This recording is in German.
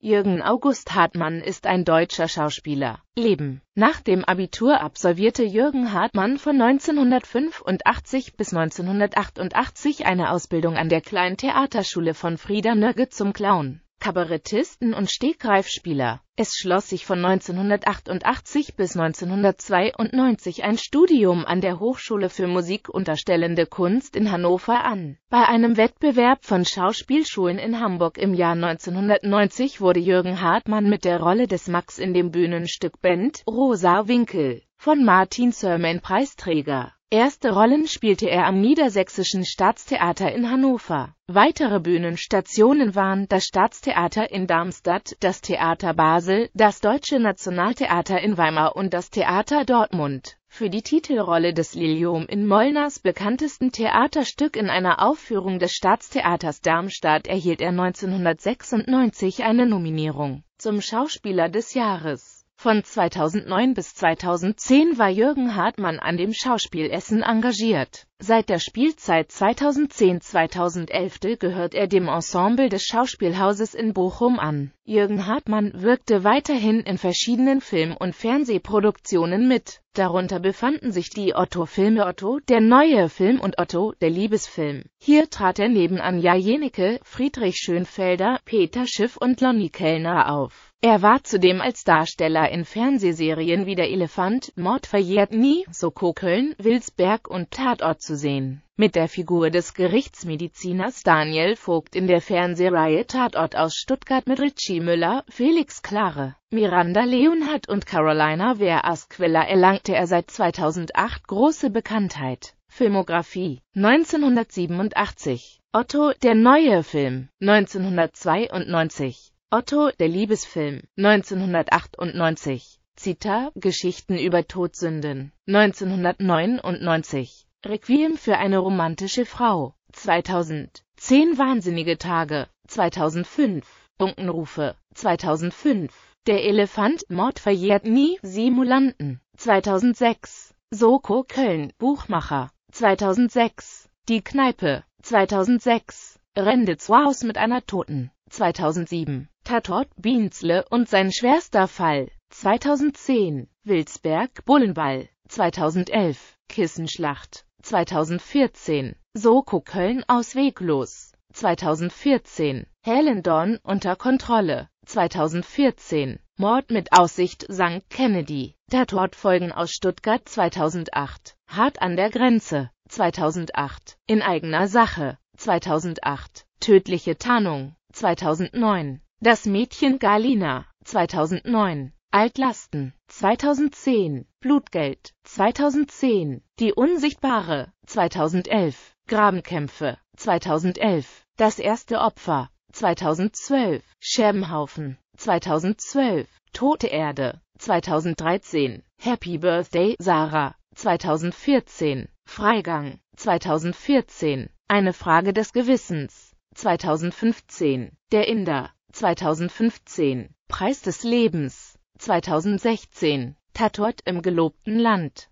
Jürgen August Hartmann ist ein deutscher Schauspieler. Leben Nach dem Abitur absolvierte Jürgen Hartmann von 1985 bis 1988 eine Ausbildung an der Kleinen Theaterschule von Frieda Nögge zum Clown. Kabarettisten und Stegreifspieler. Es schloss sich von 1988 bis 1992 ein Studium an der Hochschule für Musik unterstellende Kunst in Hannover an. Bei einem Wettbewerb von Schauspielschulen in Hamburg im Jahr 1990 wurde Jürgen Hartmann mit der Rolle des Max in dem Bühnenstück Band Rosa Winkel von Martin Sörmann Preisträger. Erste Rollen spielte er am Niedersächsischen Staatstheater in Hannover. Weitere Bühnenstationen waren das Staatstheater in Darmstadt, das Theater Basel, das Deutsche Nationaltheater in Weimar und das Theater Dortmund. Für die Titelrolle des Lilium in Molnars bekanntesten Theaterstück in einer Aufführung des Staatstheaters Darmstadt erhielt er 1996 eine Nominierung zum Schauspieler des Jahres. Von 2009 bis 2010 war Jürgen Hartmann an dem Schauspielessen engagiert. Seit der Spielzeit 2010-2011 gehört er dem Ensemble des Schauspielhauses in Bochum an Jürgen Hartmann wirkte weiterhin in verschiedenen Film- und Fernsehproduktionen mit. Darunter befanden sich die Otto-Filme Otto, der neue Film und Otto, der Liebesfilm. Hier trat er neben Anja Jenecke, Friedrich Schönfelder, Peter Schiff und Lonnie Kellner auf. Er war zudem als Darsteller in Fernsehserien wie Der Elefant, Mord verjährt nie, Soko Köln, Wilsberg und Tatort zu sehen mit der Figur des Gerichtsmediziners Daniel Vogt in der Fernsehreihe Tatort aus Stuttgart mit Richie Müller, Felix Klare, Miranda Leonhardt und Carolina Wehr-Asquilla erlangte er seit 2008 große Bekanntheit. Filmografie 1987 Otto, der neue Film 1992 Otto, der Liebesfilm 1998 Zita, Geschichten über Todsünden 1999 Requiem für eine romantische Frau, 2000, 10 wahnsinnige Tage, 2005, Bunkenrufe, 2005, Der Elefant, Mord verjährt nie, Simulanten, 2006, Soko Köln, Buchmacher, 2006, Die Kneipe, 2006, Rendez Waus mit einer Toten, 2007, Tatort Bienzle und sein schwerster Fall, 2010, Wilsberg, Bullenball, 2011, Kissenschlacht, 2014, Soko Köln aus Weglos. 2014, Helendorn unter Kontrolle, 2014, Mord mit Aussicht St. Kennedy, Tatortfolgen aus Stuttgart 2008, Hart an der Grenze, 2008, In eigener Sache, 2008, Tödliche Tarnung, 2009, Das Mädchen Galina, 2009, Altlasten 2010, Blutgeld 2010, Die Unsichtbare 2011, Grabenkämpfe 2011, Das erste Opfer 2012, Scherbenhaufen 2012, Tote Erde 2013, Happy Birthday Sarah 2014, Freigang 2014, Eine Frage des Gewissens 2015, Der Inder 2015, Preis des Lebens 2016 Tatort im gelobten Land